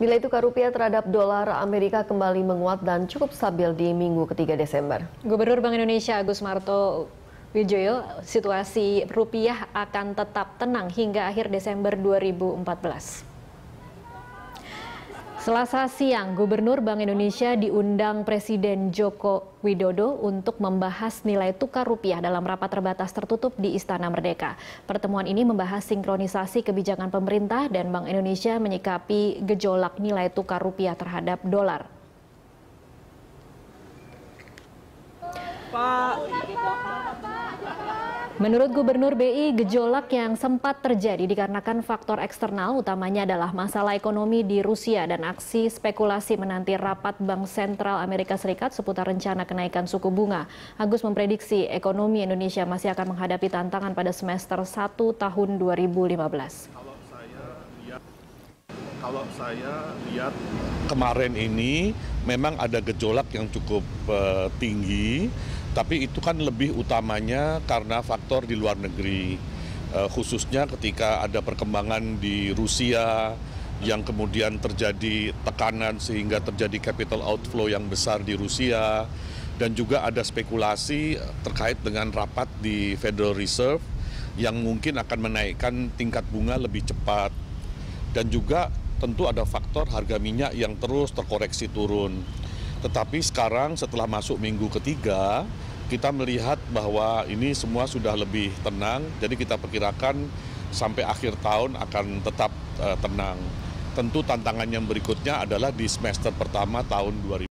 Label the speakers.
Speaker 1: Nilai tukar rupiah terhadap dolar Amerika kembali menguat dan cukup stabil di minggu ketiga Desember. Gubernur Bank Indonesia Agus Marto Wijoyo, situasi rupiah akan tetap tenang hingga akhir Desember 2014. Selasa siang, Gubernur Bank Indonesia diundang Presiden Joko Widodo untuk membahas nilai tukar rupiah dalam rapat terbatas tertutup di Istana Merdeka. Pertemuan ini membahas sinkronisasi kebijakan pemerintah dan Bank Indonesia menyikapi gejolak nilai tukar rupiah terhadap dolar. Pak, Menurut Gubernur BI, gejolak yang sempat terjadi dikarenakan faktor eksternal utamanya adalah masalah ekonomi di Rusia dan aksi spekulasi menanti rapat Bank Sentral Amerika Serikat seputar rencana kenaikan suku bunga. Agus memprediksi ekonomi Indonesia masih akan menghadapi tantangan pada semester 1 tahun 2015.
Speaker 2: Kalau saya lihat kemarin ini memang ada gejolak yang cukup uh, tinggi, tapi itu kan lebih utamanya karena faktor di luar negeri, uh, khususnya ketika ada perkembangan di Rusia yang kemudian terjadi tekanan sehingga terjadi capital outflow yang besar di Rusia dan juga ada spekulasi terkait dengan rapat di Federal Reserve yang mungkin akan menaikkan tingkat bunga lebih cepat dan juga tentu ada faktor harga minyak yang terus terkoreksi turun. Tetapi sekarang setelah masuk minggu ketiga, kita melihat bahwa ini semua sudah lebih tenang, jadi kita perkirakan sampai akhir tahun akan tetap uh, tenang. Tentu tantangan yang berikutnya adalah di semester pertama tahun 2020.